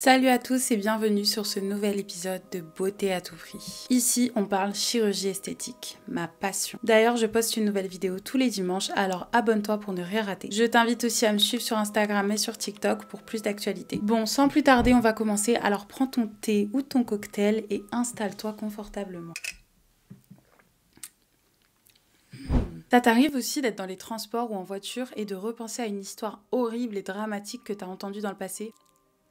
Salut à tous et bienvenue sur ce nouvel épisode de Beauté à tout prix. Ici, on parle chirurgie esthétique, ma passion. D'ailleurs, je poste une nouvelle vidéo tous les dimanches, alors abonne-toi pour ne rien rater. Je t'invite aussi à me suivre sur Instagram et sur TikTok pour plus d'actualités. Bon, sans plus tarder, on va commencer. Alors prends ton thé ou ton cocktail et installe-toi confortablement. Hmm. Ça t'arrive aussi d'être dans les transports ou en voiture et de repenser à une histoire horrible et dramatique que t'as entendue dans le passé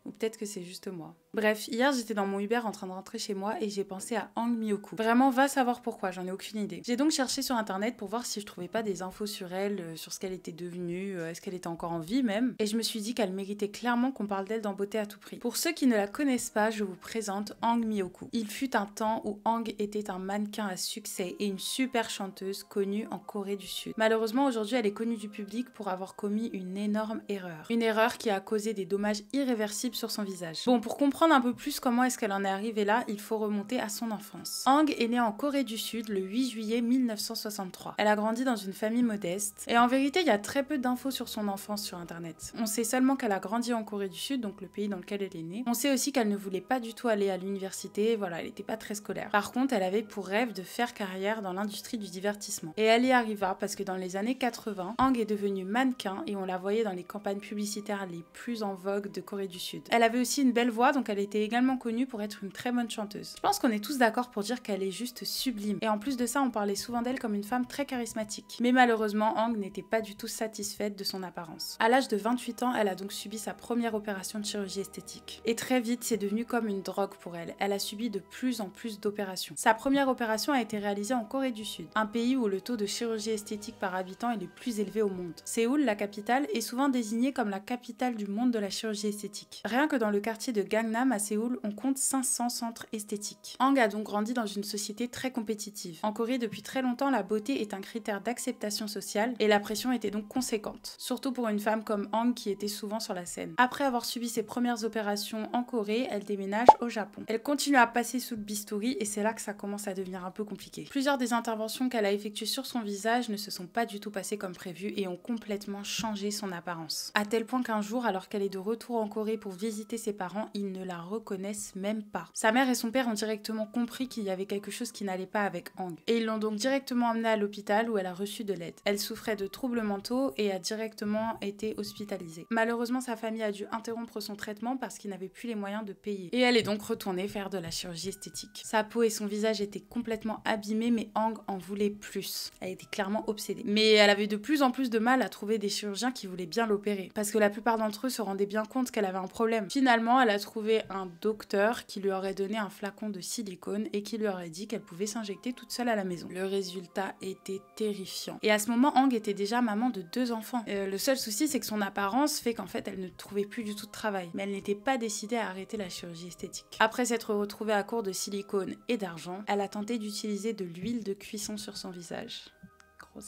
ou peut-être que c'est juste moi. Bref, hier j'étais dans mon Uber en train de rentrer chez moi et j'ai pensé à Hang Myoku. Vraiment, va savoir pourquoi, j'en ai aucune idée. J'ai donc cherché sur internet pour voir si je trouvais pas des infos sur elle, euh, sur ce qu'elle était devenue, euh, est-ce qu'elle était encore en vie même. Et je me suis dit qu'elle méritait clairement qu'on parle d'elle dans Beauté à tout prix. Pour ceux qui ne la connaissent pas, je vous présente Hang Myoku. Il fut un temps où Hang était un mannequin à succès et une super chanteuse connue en Corée du Sud. Malheureusement, aujourd'hui, elle est connue du public pour avoir commis une énorme erreur. Une erreur qui a causé des dommages irréversibles sur son visage. Bon, pour comprendre un peu plus comment est-ce qu'elle en est arrivée là, il faut remonter à son enfance. Ang est née en Corée du Sud le 8 juillet 1963. Elle a grandi dans une famille modeste et en vérité, il y a très peu d'infos sur son enfance sur internet. On sait seulement qu'elle a grandi en Corée du Sud, donc le pays dans lequel elle est née. On sait aussi qu'elle ne voulait pas du tout aller à l'université, voilà, elle n'était pas très scolaire. Par contre, elle avait pour rêve de faire carrière dans l'industrie du divertissement. Et elle y arriva parce que dans les années 80, Ang est devenue mannequin et on la voyait dans les campagnes publicitaires les plus en vogue de Corée du Sud. Elle avait aussi une belle voix, donc elle était également connue pour être une très bonne chanteuse. Je pense qu'on est tous d'accord pour dire qu'elle est juste sublime. Et en plus de ça, on parlait souvent d'elle comme une femme très charismatique. Mais malheureusement, Hang n'était pas du tout satisfaite de son apparence. À l'âge de 28 ans, elle a donc subi sa première opération de chirurgie esthétique. Et très vite, c'est devenu comme une drogue pour elle. Elle a subi de plus en plus d'opérations. Sa première opération a été réalisée en Corée du Sud, un pays où le taux de chirurgie esthétique par habitant est le plus élevé au monde. Séoul, la capitale, est souvent désignée comme la capitale du monde de la chirurgie esthétique. Rien que dans le quartier de Gangnam à Séoul, on compte 500 centres esthétiques. hang a donc grandi dans une société très compétitive. En Corée, depuis très longtemps, la beauté est un critère d'acceptation sociale et la pression était donc conséquente, surtout pour une femme comme Hang qui était souvent sur la scène. Après avoir subi ses premières opérations en Corée, elle déménage au Japon. Elle continue à passer sous le bistouri et c'est là que ça commence à devenir un peu compliqué. Plusieurs des interventions qu'elle a effectuées sur son visage ne se sont pas du tout passées comme prévu et ont complètement changé son apparence. À tel point qu'un jour, alors qu'elle est de retour en Corée pour visiter ses parents, il ne la reconnaissent même pas. Sa mère et son père ont directement compris qu'il y avait quelque chose qui n'allait pas avec Ang. Et ils l'ont donc directement emmenée à l'hôpital où elle a reçu de l'aide. Elle souffrait de troubles mentaux et a directement été hospitalisée. Malheureusement, sa famille a dû interrompre son traitement parce qu'il n'avait plus les moyens de payer. Et elle est donc retournée faire de la chirurgie esthétique. Sa peau et son visage étaient complètement abîmés, mais Ang en voulait plus. Elle était clairement obsédée. Mais elle avait de plus en plus de mal à trouver des chirurgiens qui voulaient bien l'opérer. Parce que la plupart d'entre eux se rendaient bien compte qu'elle avait un problème. Finalement, elle a trouvé un docteur qui lui aurait donné un flacon de silicone et qui lui aurait dit qu'elle pouvait s'injecter toute seule à la maison. Le résultat était terrifiant. Et à ce moment, Ang était déjà maman de deux enfants. Euh, le seul souci, c'est que son apparence fait qu'en fait, elle ne trouvait plus du tout de travail. Mais elle n'était pas décidée à arrêter la chirurgie esthétique. Après s'être retrouvée à court de silicone et d'argent, elle a tenté d'utiliser de l'huile de cuisson sur son visage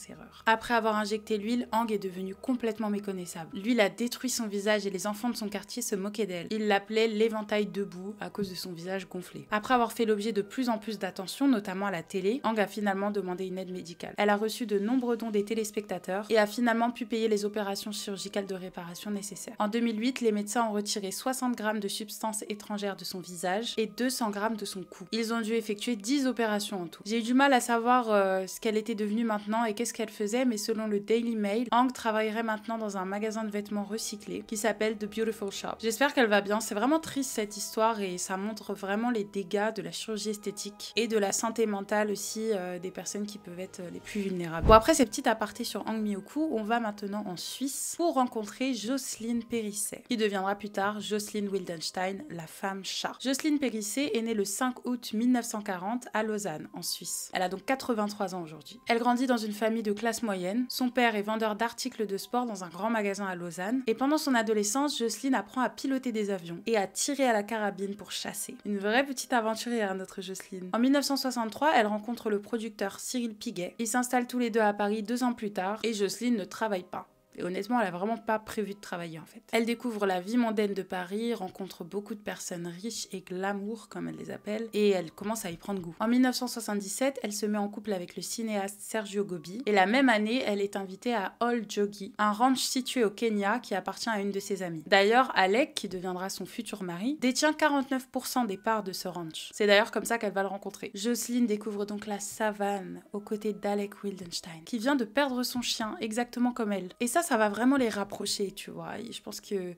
erreurs. Après avoir injecté l'huile, Hang est devenu complètement méconnaissable. L'huile a détruit son visage et les enfants de son quartier se moquaient d'elle. Ils l'appelaient l'éventail debout à cause de son visage gonflé. Après avoir fait l'objet de plus en plus d'attention, notamment à la télé, Hang a finalement demandé une aide médicale. Elle a reçu de nombreux dons des téléspectateurs et a finalement pu payer les opérations chirurgicales de réparation nécessaires. En 2008, les médecins ont retiré 60 grammes de substances étrangères de son visage et 200 grammes de son cou. Ils ont dû effectuer 10 opérations en tout. J'ai eu du mal à savoir euh, ce qu'elle était devenue maintenant et qu'est-ce qu'elle faisait, mais selon le Daily Mail, Ang travaillerait maintenant dans un magasin de vêtements recyclés qui s'appelle The Beautiful Shop. J'espère qu'elle va bien, c'est vraiment triste cette histoire et ça montre vraiment les dégâts de la chirurgie esthétique et de la santé mentale aussi euh, des personnes qui peuvent être euh, les plus vulnérables. Bon après ces petites apartés sur Ang Myoku, on va maintenant en Suisse pour rencontrer Jocelyne Périsset, qui deviendra plus tard Jocelyne Wildenstein, la femme char. Jocelyne Périsset est née le 5 août 1940 à Lausanne, en Suisse. Elle a donc 83 ans aujourd'hui. Elle grandit dans une famille de classe moyenne. Son père est vendeur d'articles de sport dans un grand magasin à Lausanne. Et pendant son adolescence, Jocelyne apprend à piloter des avions et à tirer à la carabine pour chasser. Une vraie petite aventurière, notre Jocelyne. En 1963, elle rencontre le producteur Cyril Piguet. Ils s'installent tous les deux à Paris deux ans plus tard et Jocelyne ne travaille pas. Et honnêtement, elle a vraiment pas prévu de travailler en fait. Elle découvre la vie mondaine de Paris, rencontre beaucoup de personnes riches et glamour comme elle les appelle, et elle commence à y prendre goût. En 1977, elle se met en couple avec le cinéaste Sergio Gobi, et la même année, elle est invitée à Old Jogi, un ranch situé au Kenya qui appartient à une de ses amies. D'ailleurs, Alec, qui deviendra son futur mari, détient 49% des parts de ce ranch. C'est d'ailleurs comme ça qu'elle va le rencontrer. Jocelyne découvre donc la savane aux côtés d'Alec Wildenstein, qui vient de perdre son chien exactement comme elle. Et ça, ça, va vraiment les rapprocher, tu vois. je pense que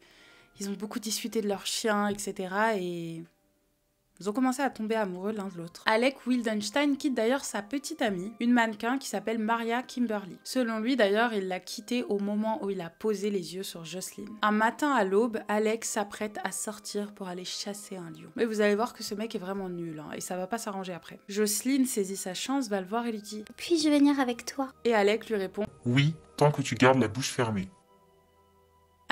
ils ont beaucoup discuté de leur chien etc. Et ils ont commencé à tomber amoureux l'un de l'autre. Alec Wildenstein quitte d'ailleurs sa petite amie, une mannequin qui s'appelle Maria Kimberly. Selon lui d'ailleurs, il l'a quittée au moment où il a posé les yeux sur Jocelyn. Un matin à l'aube, Alec s'apprête à sortir pour aller chasser un lion. Mais vous allez voir que ce mec est vraiment nul hein, et ça va pas s'arranger après. Jocelyn saisit sa chance, va le voir et lui dit Puis-je venir avec toi Et Alec lui répond Oui, tant que tu gardes la bouche fermée.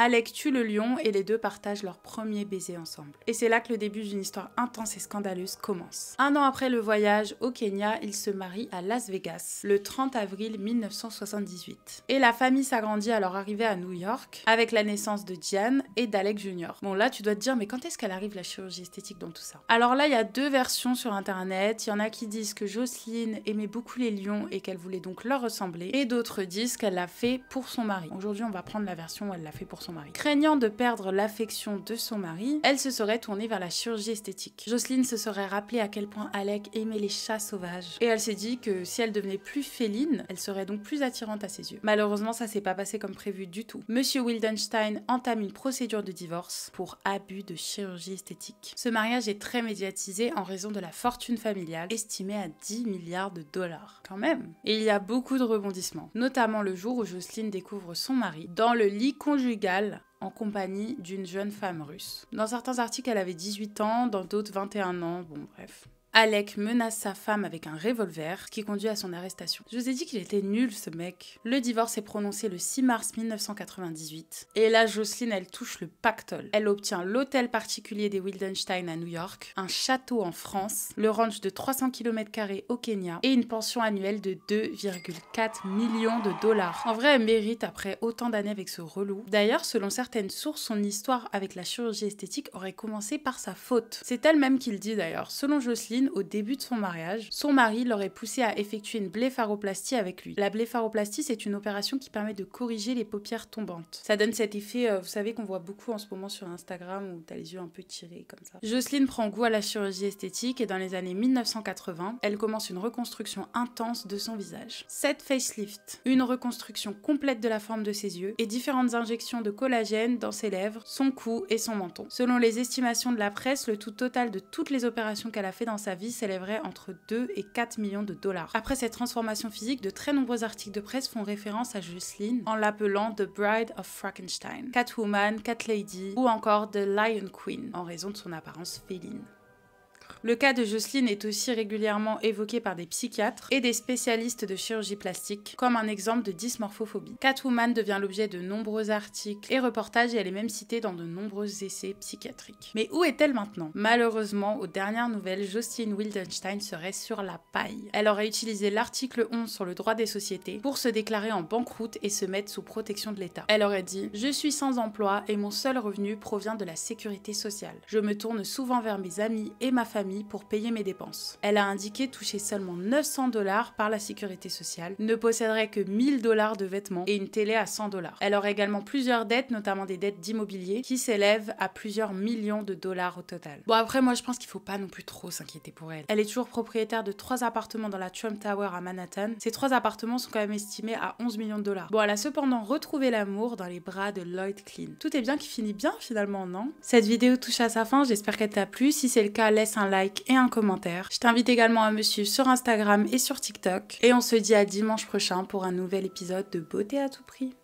Alec tue le lion et les deux partagent leur premier baiser ensemble. Et c'est là que le début d'une histoire intense et scandaleuse commence. Un an après le voyage au Kenya, ils se marient à Las Vegas le 30 avril 1978. Et la famille s'agrandit à leur arrivée à New York avec la naissance de Diane et d'Alec Jr. Bon là tu dois te dire mais quand est-ce qu'elle arrive la chirurgie esthétique dans tout ça Alors là il y a deux versions sur internet. Il y en a qui disent que Jocelyne aimait beaucoup les lions et qu'elle voulait donc leur ressembler et d'autres disent qu'elle l'a fait pour son mari. Aujourd'hui on va prendre la version où elle l'a fait pour son Craignant de perdre l'affection de son mari, elle se serait tournée vers la chirurgie esthétique. Jocelyne se serait rappelée à quel point Alec aimait les chats sauvages. Et elle s'est dit que si elle devenait plus féline, elle serait donc plus attirante à ses yeux. Malheureusement, ça s'est pas passé comme prévu du tout. Monsieur Wildenstein entame une procédure de divorce pour abus de chirurgie esthétique. Ce mariage est très médiatisé en raison de la fortune familiale, estimée à 10 milliards de dollars. Quand même. Et il y a beaucoup de rebondissements, notamment le jour où Jocelyne découvre son mari dans le lit conjugal en compagnie d'une jeune femme russe. Dans certains articles, elle avait 18 ans, dans d'autres 21 ans, bon bref. Alec menace sa femme avec un revolver qui conduit à son arrestation. Je vous ai dit qu'il était nul ce mec. Le divorce est prononcé le 6 mars 1998 et là Jocelyne elle touche le pactole. Elle obtient l'hôtel particulier des Wildenstein à New York, un château en France, le ranch de 300 km au Kenya et une pension annuelle de 2,4 millions de dollars. En vrai elle mérite après autant d'années avec ce relou. D'ailleurs selon certaines sources son histoire avec la chirurgie esthétique aurait commencé par sa faute. C'est elle-même qui le dit d'ailleurs. Selon Jocelyne au début de son mariage. Son mari l'aurait poussé à effectuer une blépharoplastie avec lui. La blépharoplastie, c'est une opération qui permet de corriger les paupières tombantes. Ça donne cet effet, euh, vous savez, qu'on voit beaucoup en ce moment sur Instagram où t'as les yeux un peu tirés comme ça. Jocelyne prend goût à la chirurgie esthétique et dans les années 1980, elle commence une reconstruction intense de son visage. 7 facelift une reconstruction complète de la forme de ses yeux et différentes injections de collagène dans ses lèvres, son cou et son menton. Selon les estimations de la presse, le tout total de toutes les opérations qu'elle a fait dans sa sa vie s'élèverait entre 2 et 4 millions de dollars. Après cette transformation physique, de très nombreux articles de presse font référence à Jocelyn en l'appelant The Bride of Frankenstein, Catwoman, Cat Lady ou encore The Lion Queen en raison de son apparence féline. Le cas de Jocelyne est aussi régulièrement évoqué par des psychiatres et des spécialistes de chirurgie plastique comme un exemple de dysmorphophobie. Catwoman devient l'objet de nombreux articles et reportages et elle est même citée dans de nombreux essais psychiatriques. Mais où est-elle maintenant Malheureusement, aux dernières nouvelles, Jocelyne Wildenstein serait sur la paille. Elle aurait utilisé l'article 11 sur le droit des sociétés pour se déclarer en banqueroute et se mettre sous protection de l'État. Elle aurait dit Je suis sans emploi et mon seul revenu provient de la sécurité sociale. Je me tourne souvent vers mes amis et ma famille pour payer mes dépenses. Elle a indiqué toucher seulement 900 dollars par la sécurité sociale, ne posséderait que 1000 dollars de vêtements et une télé à 100 dollars. Elle aurait également plusieurs dettes, notamment des dettes d'immobilier, qui s'élèvent à plusieurs millions de dollars au total. Bon après moi je pense qu'il faut pas non plus trop s'inquiéter pour elle. Elle est toujours propriétaire de trois appartements dans la Trump Tower à Manhattan. Ces trois appartements sont quand même estimés à 11 millions de dollars. Bon elle a cependant retrouvé l'amour dans les bras de Lloyd Clean. Tout est bien qui finit bien finalement, non Cette vidéo touche à sa fin, j'espère qu'elle t'a plu. Si c'est le cas, laisse un like et un commentaire. Je t'invite également à me suivre sur Instagram et sur TikTok. Et on se dit à dimanche prochain pour un nouvel épisode de Beauté à tout prix.